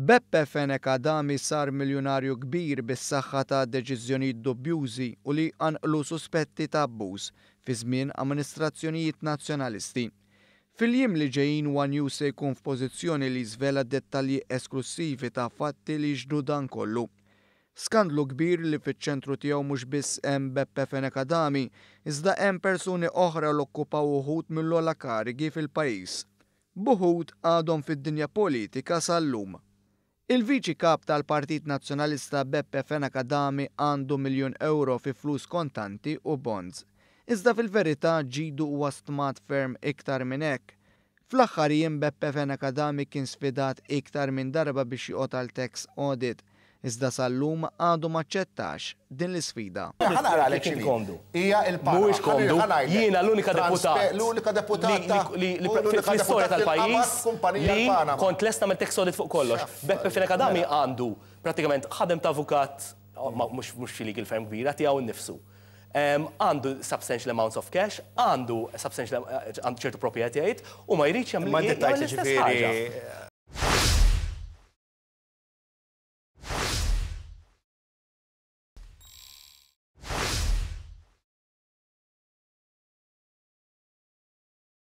Beppe Feneka dami sar miljonarju kbir bis-saħħa ta' deċiżjonijiet dubjużi u li anqlu suspetti ta' abbuż fi żmien amministrazzjonijiet nazzjonalisti. Fil-jiem li ġejjin One News se jkun f'pożizzjoni li żvela dettalji esklusivi ta' fatti li ġdu dan kollu. Skandlu kbir li fiċ-ċentru tiegħu mhux biss hemm Beppe Feneka Dami, iżda hemm persuni oħra l okkupaw uħut mill-ola karigi fil-pajjiż. Buħut għadhom fid-dinja politika sal-lum. Il-viċi kap tal-Partit Nazzjonalista Beppe Fena Kadami għandu miljon euro fi flus kontanti u bonds. Iżda fil-verità ġidu u għastmat ferm iktar minn hekk. Fl-aħħar jien Beppe Fena Kadami kien sfidat iktar minn darba biex joqgħod għal tax audit iżda sal-lum għadu maċċettax din l-sfida. Ħanara għalek Ija il Jiena l-unika deputat. L-unika deputat li storja tal-pajis. Li kont lesta mill teksodit fuq kollox. Beppe kadami mela. għandu pratikament ħadem ta' avukat, oh, mux xilik gbira ferm kbira, tijaw nifsu. Għandu substantial amounts of cash, għandu substantial eh, għandu ċertu u ma jridx jagħmel. Ma